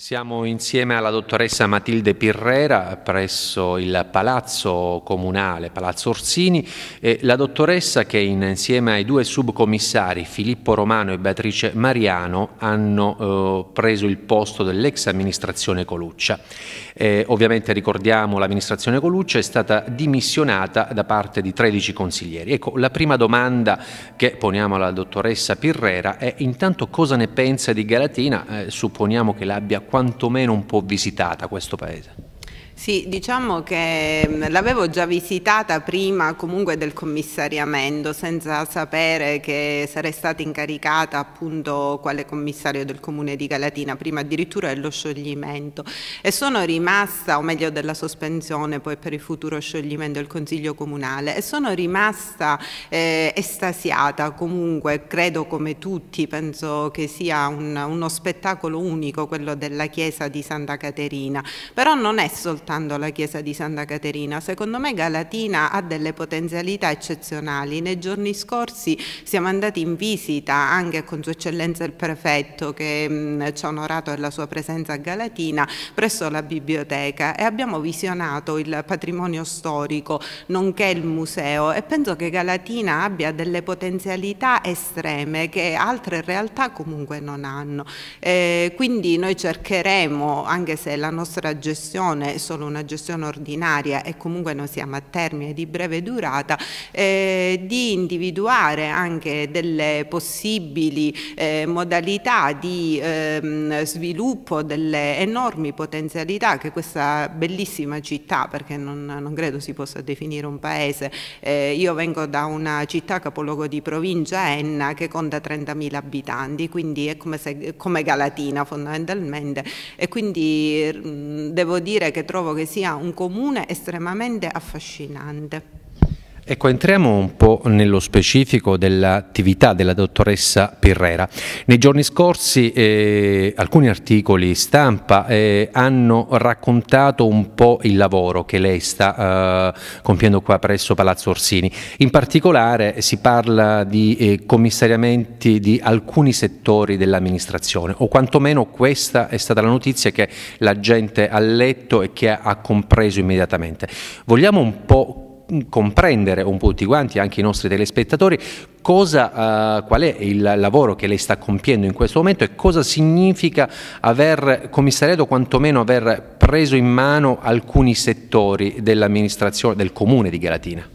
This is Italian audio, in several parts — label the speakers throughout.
Speaker 1: Siamo insieme alla dottoressa Matilde Pirrera presso il Palazzo Comunale, Palazzo Orsini, e la dottoressa che insieme ai due subcommissari Filippo Romano e Beatrice Mariano hanno eh, preso il posto dell'ex amministrazione Coluccia. Eh, ovviamente ricordiamo l'amministrazione Coluccio è stata dimissionata da parte di 13 consiglieri. Ecco, la prima domanda che poniamo alla dottoressa Pirrera è intanto cosa ne pensa di Galatina? Eh, supponiamo che l'abbia quantomeno un po' visitata questo paese.
Speaker 2: Sì, diciamo che mm, l'avevo già visitata prima comunque del commissariamento senza sapere che sarei stata incaricata appunto quale commissario del comune di Galatina, prima addirittura dello scioglimento e sono rimasta, o meglio della sospensione poi per il futuro scioglimento del Consiglio Comunale e sono rimasta eh, estasiata comunque, credo come tutti, penso che sia un, uno spettacolo unico quello della chiesa di Santa Caterina, però non è soltanto portando la chiesa di Santa Caterina. Secondo me Galatina ha delle potenzialità eccezionali. Nei giorni scorsi siamo andati in visita anche con Sua Eccellenza il Prefetto che mh, mm, ci ha onorato della sua presenza a Galatina presso la biblioteca e abbiamo visionato il patrimonio storico nonché il museo e penso che Galatina abbia delle potenzialità estreme che altre realtà comunque non hanno. Eh, quindi noi cercheremo, anche se la nostra gestione solo solo una gestione ordinaria e comunque noi siamo a termine di breve durata, eh, di individuare anche delle possibili eh, modalità di ehm, sviluppo delle enormi potenzialità che questa bellissima città, perché non, non credo si possa definire un paese, eh, io vengo da una città capoluogo di provincia, Enna, che conta 30.000 abitanti, quindi è come, se, come Galatina fondamentalmente e quindi mh, mm, devo dire che trovo trovo che sia un comune estremamente affascinante.
Speaker 1: Ecco, entriamo un po' nello specifico dell'attività della dottoressa Pirrera. Nei giorni scorsi eh, alcuni articoli stampa eh, hanno raccontato un po' il lavoro che lei sta eh, compiendo qua presso Palazzo Orsini. In particolare si parla di eh, commissariamenti di alcuni settori dell'amministrazione o quantomeno questa è stata la notizia che la gente ha letto e che ha compreso immediatamente. Vogliamo un po' comprendere un po' tutti quanti, anche i nostri telespettatori, cosa, eh, qual è il lavoro che lei sta compiendo in questo momento e cosa significa aver commissariato, quantomeno aver preso in mano alcuni settori dell'amministrazione del comune di Galatina.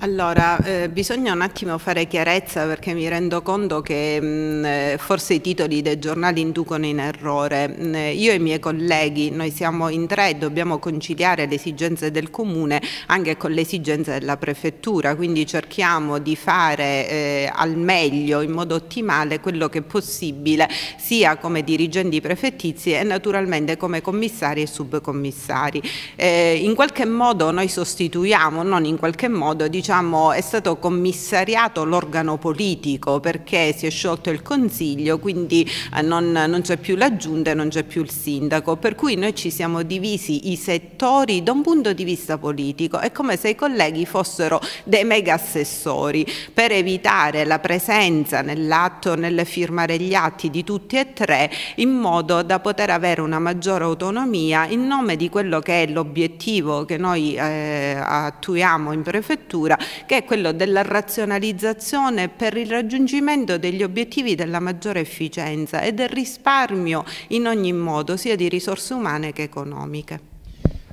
Speaker 2: Allora, eh, bisogna un attimo fare chiarezza perché mi rendo conto che mh, mm, eh, forse i titoli dei giornali inducono in errore. Mh, mm, eh, io e i miei colleghi, noi siamo in tre e dobbiamo conciliare le esigenze del comune anche con le esigenze della prefettura, quindi cerchiamo di fare eh, al meglio, in modo ottimale, quello che è possibile, sia come dirigenti prefettizi e naturalmente come commissari e subcommissari. Eh, in qualche modo noi sostituiamo, non in qualche modo, diciamo, diciamo, è stato commissariato l'organo politico perché si è sciolto il Consiglio, quindi eh, non, non c'è più la Giunta e non c'è più il Sindaco, per cui noi ci siamo divisi i settori da un punto di vista politico, è come se i colleghi fossero dei mega assessori per evitare la presenza nell'atto, nel firmare gli atti di tutti e tre in modo da poter avere una maggiore autonomia in nome di quello che è l'obiettivo che noi eh, attuiamo in prefettura cultura, che è quello della razionalizzazione per il raggiungimento degli obiettivi della maggiore efficienza e del risparmio in ogni modo, sia di risorse umane che economiche.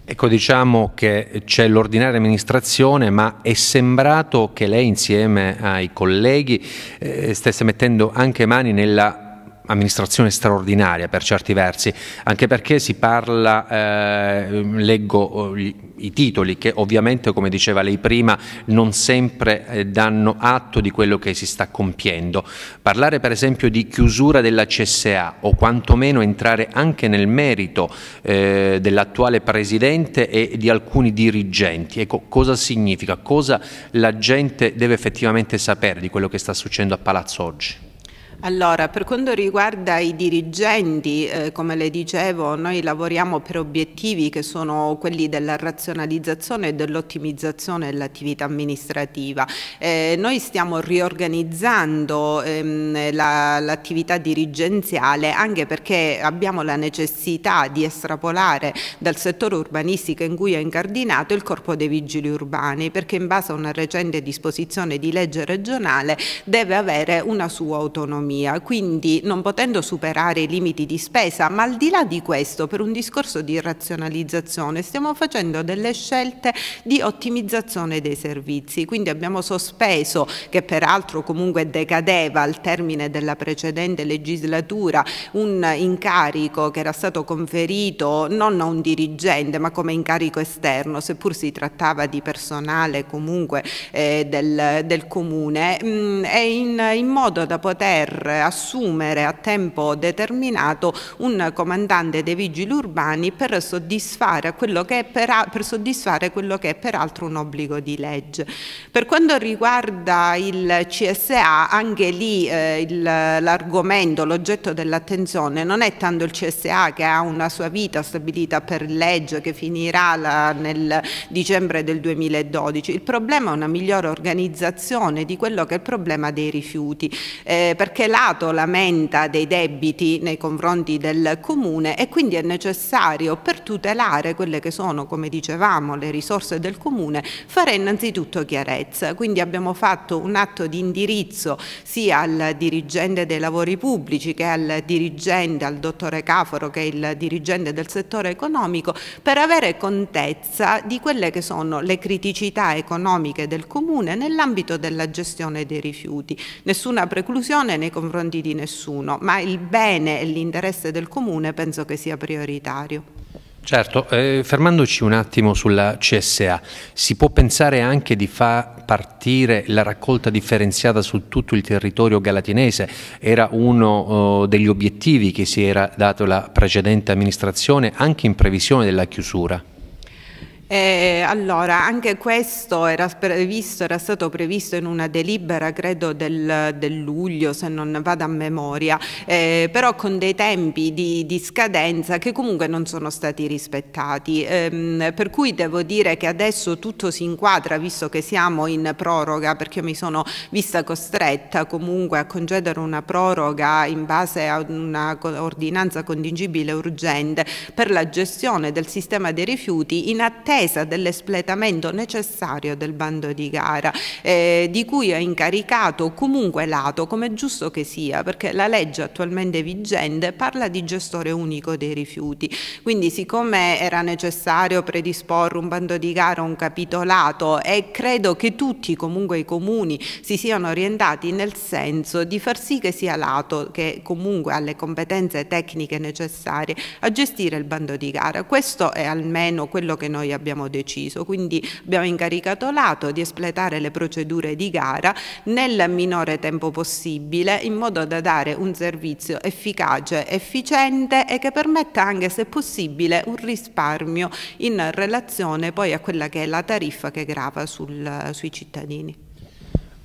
Speaker 1: Ecco, diciamo che c'è l'ordinaria amministrazione, ma è sembrato che lei insieme ai colleghi eh, stesse mettendo anche mani nella amministrazione straordinaria per certi versi, anche perché si parla, eh, leggo oh, i titoli che ovviamente come diceva lei prima non sempre eh, danno atto di quello che si sta compiendo. Parlare per esempio di chiusura della CSA o quantomeno entrare anche nel merito eh, dell'attuale Presidente e di alcuni dirigenti, ecco cosa significa, cosa la gente deve effettivamente sapere di quello che sta succedendo a Palazzo oggi?
Speaker 2: Allora, per quanto riguarda i dirigenti, eh, come le dicevo, noi lavoriamo per obiettivi che sono quelli della razionalizzazione e dell'ottimizzazione dell'attività amministrativa. Eh, noi stiamo riorganizzando ehm, l'attività la, dirigenziale anche perché abbiamo la necessità di estrapolare dal settore urbanistico in cui è incardinato il corpo dei vigili urbani, perché in base a una recente disposizione di legge regionale deve avere una sua autonomia dell'economia, quindi non potendo superare i limiti di spesa, ma al di là di questo, per un discorso di razionalizzazione, stiamo facendo delle scelte di ottimizzazione dei servizi, quindi abbiamo sospeso, che peraltro comunque decadeva al termine della precedente legislatura, un incarico che era stato conferito non a un dirigente, ma come incarico esterno, seppur si trattava di personale comunque eh, del, del comune, mh, mm, e in, in modo da poter per assumere a tempo determinato un comandante dei vigili urbani per soddisfare quello che è, per, per soddisfare quello che è peraltro un obbligo di legge. Per quanto riguarda il CSA, anche lì eh, l'argomento, l'oggetto dell'attenzione non è tanto il CSA che ha una sua vita stabilita per legge che finirà la, nel dicembre del 2012, il problema è una migliore organizzazione di quello che è il problema dei rifiuti, eh, perché la menta dei debiti nei confronti del comune e quindi è necessario per tutelare quelle che sono, come dicevamo, le risorse del comune, fare innanzitutto chiarezza. Quindi abbiamo fatto un atto di indirizzo sia al dirigente dei lavori pubblici che al dirigente, al dottore Caforo che è il dirigente del settore economico, per avere contezza di quelle che sono le criticità economiche del comune nell'ambito della gestione dei rifiuti. Nessuna preclusione nei confronti di nessuno, ma il bene e l'interesse del comune penso che sia prioritario.
Speaker 1: Certo, eh, fermandoci un attimo sulla CSA, si può pensare anche di far partire la raccolta differenziata su tutto il territorio galatinese, era uno eh, degli obiettivi che si era dato la precedente amministrazione anche in previsione della chiusura.
Speaker 2: Eh, allora, anche questo era, previsto, era stato previsto in una delibera, credo, del, del luglio, se non vado a memoria, eh, però con dei tempi di, di, scadenza che comunque non sono stati rispettati. Eh, per cui devo dire che adesso tutto si inquadra, visto che siamo in proroga, perché mi sono vista costretta comunque a concedere una proroga in base a una ordinanza contingibile urgente per la gestione del sistema dei rifiuti in attesa attesa dell'espletamento necessario del bando di gara, eh, di cui è incaricato comunque l'ATO, come giusto che sia, perché la legge attualmente vigente parla di gestore unico dei rifiuti. Quindi siccome era necessario predisporre un bando di gara, un capitolato e credo che tutti comunque i comuni si siano orientati nel senso di far sì che sia l'ATO che comunque ha le competenze tecniche necessarie a gestire il bando di gara. Questo è almeno quello che noi abbiamo abbiamo deciso, quindi abbiamo incaricato l'ATO di espletare le procedure di gara nel minore tempo possibile in modo da dare un servizio efficace, efficiente e che permetta anche se possibile un risparmio in relazione poi a quella che è la tariffa che grava sul, sui cittadini.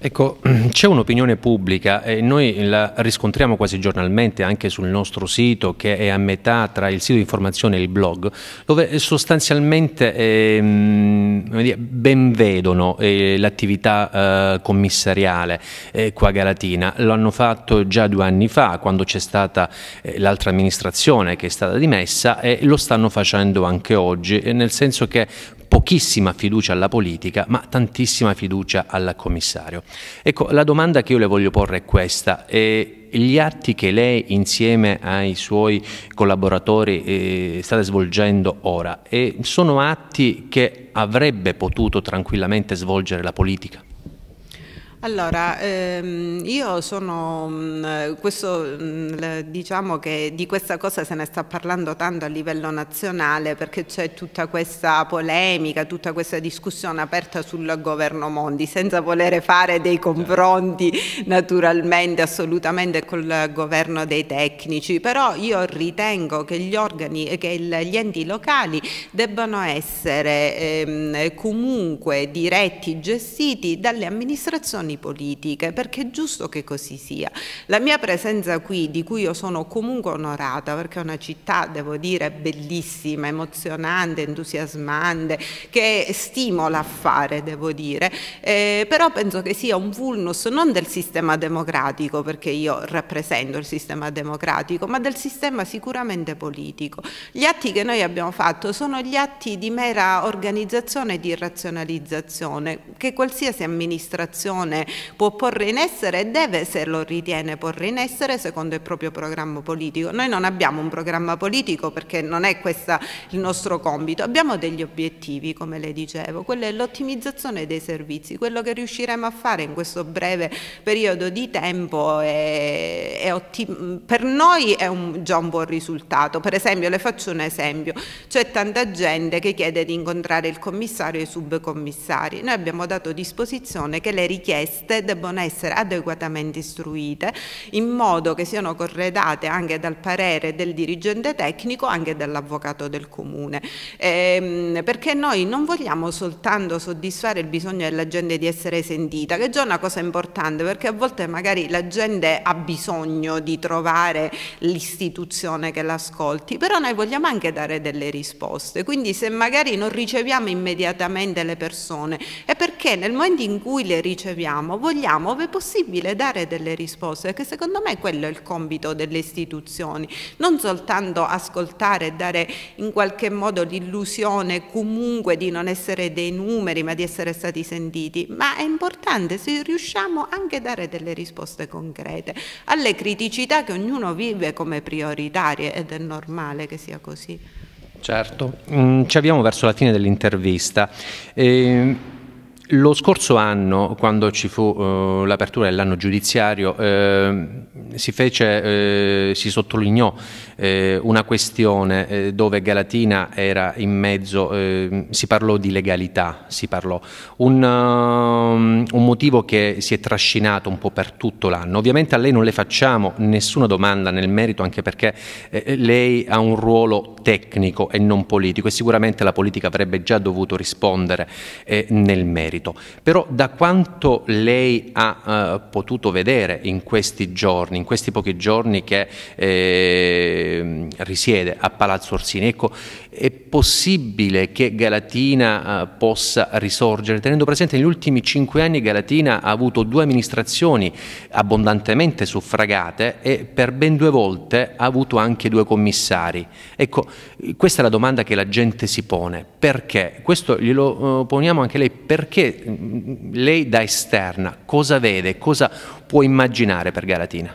Speaker 1: Ecco, c'è un'opinione pubblica e noi la riscontriamo quasi giornalmente anche sul nostro sito che è a metà tra il sito di informazione e il blog, dove sostanzialmente eh, ben vedono eh, l'attività eh, commissariale eh, qua a Galatina. Lo hanno fatto già due anni fa quando c'è stata eh, l'altra amministrazione che è stata dimessa e lo stanno facendo anche oggi, nel senso che pochissima fiducia alla politica, ma tantissima fiducia al commissario. Ecco, la domanda che io le voglio porre è questa. Eh, gli atti che lei insieme ai suoi collaboratori eh, state svolgendo ora eh, sono atti che avrebbe potuto tranquillamente svolgere la politica?
Speaker 2: Allora, ehm, io sono, mh, mm, questo, mh, mm, diciamo che di questa cosa se ne sta parlando tanto a livello nazionale perché c'è tutta questa polemica, tutta questa discussione aperta sul governo Mondi, senza volere fare dei certo. confronti naturalmente, assolutamente col governo dei tecnici, però io ritengo che gli organi, che il, gli enti locali debbano essere ehm, comunque diretti, gestiti dalle amministrazioni decisioni politiche, perché è giusto che così sia. La mia presenza qui, di cui io sono comunque onorata, perché è una città, devo dire, bellissima, emozionante, entusiasmante, che stimola a fare, devo dire, eh, però penso che sia un vulnus non del sistema democratico, perché io rappresento il sistema democratico, ma del sistema sicuramente politico. Gli atti che noi abbiamo fatto sono gli atti di mera organizzazione e di razionalizzazione che qualsiasi amministrazione ritiene può porre in essere e deve, se lo ritiene, porre in essere secondo il proprio programma politico. Noi non abbiamo un programma politico perché non è questo il nostro compito, abbiamo degli obiettivi, come le dicevo, quello è l'ottimizzazione dei servizi, quello che riusciremo a fare in questo breve periodo di tempo è, è per noi è un, già un buon risultato. Per esempio, le faccio un esempio, c'è tanta gente che chiede di incontrare il commissario e i subcommissari, noi abbiamo dato disposizione che le richieste richieste debbono essere adeguatamente istruite in modo che siano corredate anche dal parere del dirigente tecnico, anche dell'avvocato del comune, ehm, perché noi non vogliamo soltanto soddisfare il bisogno della gente di essere sentita, che è già una cosa importante perché a volte magari la gente ha bisogno di trovare l'istituzione che l'ascolti, però noi vogliamo anche dare delle risposte, quindi se magari non riceviamo immediatamente le persone è perché nel momento in cui le riceviamo vogliamo? Vogliamo, ove possibile, dare delle risposte, che secondo me quello è il compito delle istituzioni, non soltanto ascoltare e dare in qualche modo l'illusione comunque di non essere dei numeri, ma di essere stati sentiti, ma è importante se riusciamo anche a dare delle risposte concrete alle criticità che ognuno vive come prioritarie ed è normale che sia così.
Speaker 1: Certo, mm, ci avviamo verso la fine dell'intervista. E ehm, lo scorso anno, quando ci fu uh, l'apertura dell'anno giudiziario, eh, si, fece, eh, si, sottolineò eh, una questione eh, dove Galatina era in mezzo, eh, si parlò di legalità, parlò. Un, uh, un, motivo che si è trascinato un po' per tutto l'anno. Ovviamente a lei non le facciamo nessuna domanda nel merito, anche perché lei ha un ruolo tecnico e non politico e sicuramente la politica avrebbe già dovuto rispondere nel merito merito, però da quanto lei ha eh, potuto vedere in questi giorni, in questi pochi giorni che eh, risiede a Palazzo Orsini, ecco, è possibile che Galatina uh, possa risorgere, tenendo presente che negli ultimi cinque anni Galatina ha avuto due amministrazioni abbondantemente suffragate e per ben due volte ha avuto anche due commissari. Ecco, questa è la domanda che la gente si pone. Perché? Questo glielo uh, poniamo anche lei, perché mh, mm, lei da esterna cosa vede, cosa può immaginare per Galatina?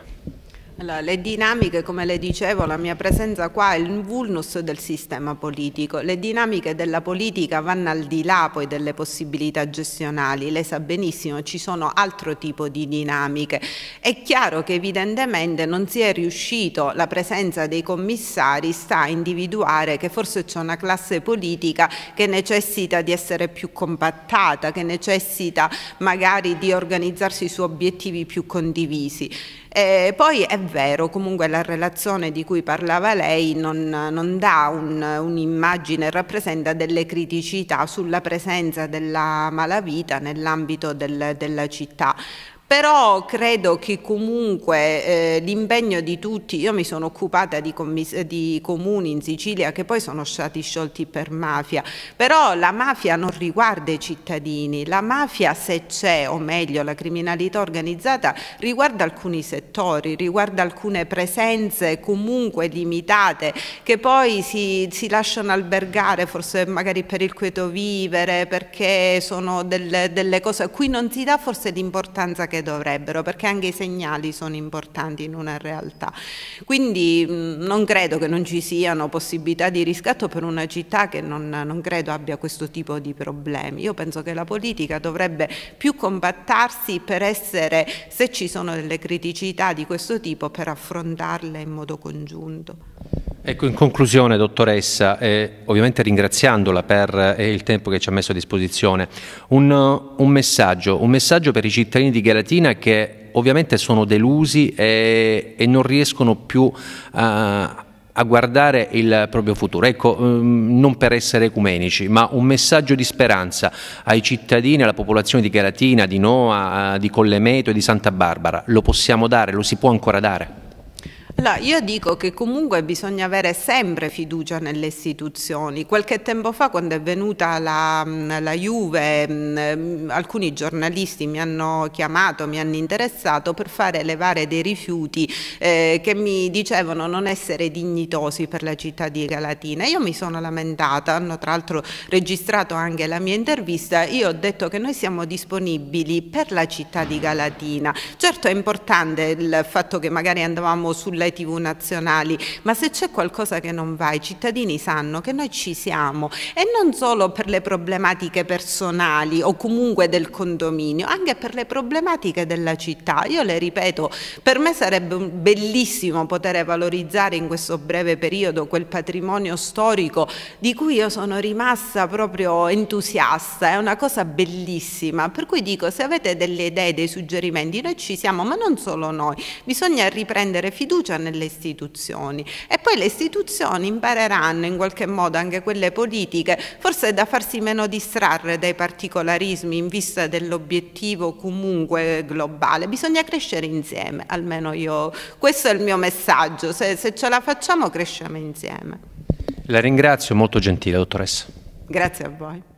Speaker 2: Allora, le dinamiche, come le dicevo, la mia presenza qua è il vulnus del sistema politico. Le dinamiche della politica vanno al di là poi delle possibilità gestionali, lei sa benissimo, ci sono altro tipo di dinamiche. È chiaro che evidentemente non si è riuscito, la presenza dei commissari sta a individuare che forse c'è una classe politica che necessita di essere più compattata, che necessita magari di organizzarsi su obiettivi più condivisi. E eh, poi è vero, comunque la relazione di cui parlava lei non, non dà un'immagine, rappresenta delle criticità sulla presenza della malavita nell'ambito del, della città però credo che comunque eh, l'impegno di tutti, io mi sono occupata di, di, comuni in Sicilia che poi sono stati sciolti per mafia, però la mafia non riguarda i cittadini, la mafia se c'è, o meglio la criminalità organizzata, riguarda alcuni settori, riguarda alcune presenze comunque limitate che poi si, si lasciano albergare forse magari per il quieto vivere, perché sono delle, delle cose a cui non si dà forse l'importanza che dovrebbero, perché anche i segnali sono importanti in una realtà. Quindi mh, non credo che non ci siano possibilità di riscatto per una città che non, non credo abbia questo tipo di problemi. Io penso che la politica dovrebbe più compattarsi per essere, se ci sono delle criticità di questo tipo, per affrontarle in modo congiunto.
Speaker 1: Ecco, in conclusione, dottoressa, eh, ovviamente ringraziandola per eh, il tempo che ci ha messo a disposizione, un, eh, un, messaggio, un messaggio per i cittadini di Galatina che ovviamente sono delusi e, e non riescono più a. a guardare il proprio futuro. Ecco, ehm, non per essere ecumenici, ma un messaggio di speranza ai cittadini, alla popolazione di Galatina, di Noa, eh, di Collemeto e di Santa Barbara. Lo possiamo dare, lo si può ancora dare.
Speaker 2: Allora, io dico che comunque bisogna avere sempre fiducia nelle istituzioni. Qualche tempo fa, quando è venuta la, la Juve, alcuni giornalisti mi hanno chiamato, mi hanno interessato per fare levare dei rifiuti eh, che mi dicevano non essere dignitosi per la città di Galatina. Io mi sono lamentata, hanno tra l'altro registrato anche la mia intervista, io ho detto che noi siamo disponibili per la città di Galatina. Certo è importante il fatto che magari andavamo sulla sulle tv nazionali, ma se c'è qualcosa che non va i cittadini sanno che noi ci siamo e non solo per le problematiche personali o comunque del condominio, anche per le problematiche della città. Io le ripeto, per me sarebbe bellissimo poter valorizzare in questo breve periodo quel patrimonio storico di cui io sono rimasta proprio entusiasta, è una cosa bellissima, per cui dico se avete delle idee, dei suggerimenti, noi ci siamo, ma non solo noi, bisogna riprendere fiducia fiducia nelle istituzioni e poi le istituzioni impareranno in qualche modo anche quelle politiche, forse da farsi meno distrarre dai particolarismi in vista dell'obiettivo comunque globale, bisogna crescere insieme, almeno io, questo è il mio messaggio, se, se ce la facciamo cresciamo insieme.
Speaker 1: La ringrazio, molto gentile dottoressa.
Speaker 2: Grazie a voi.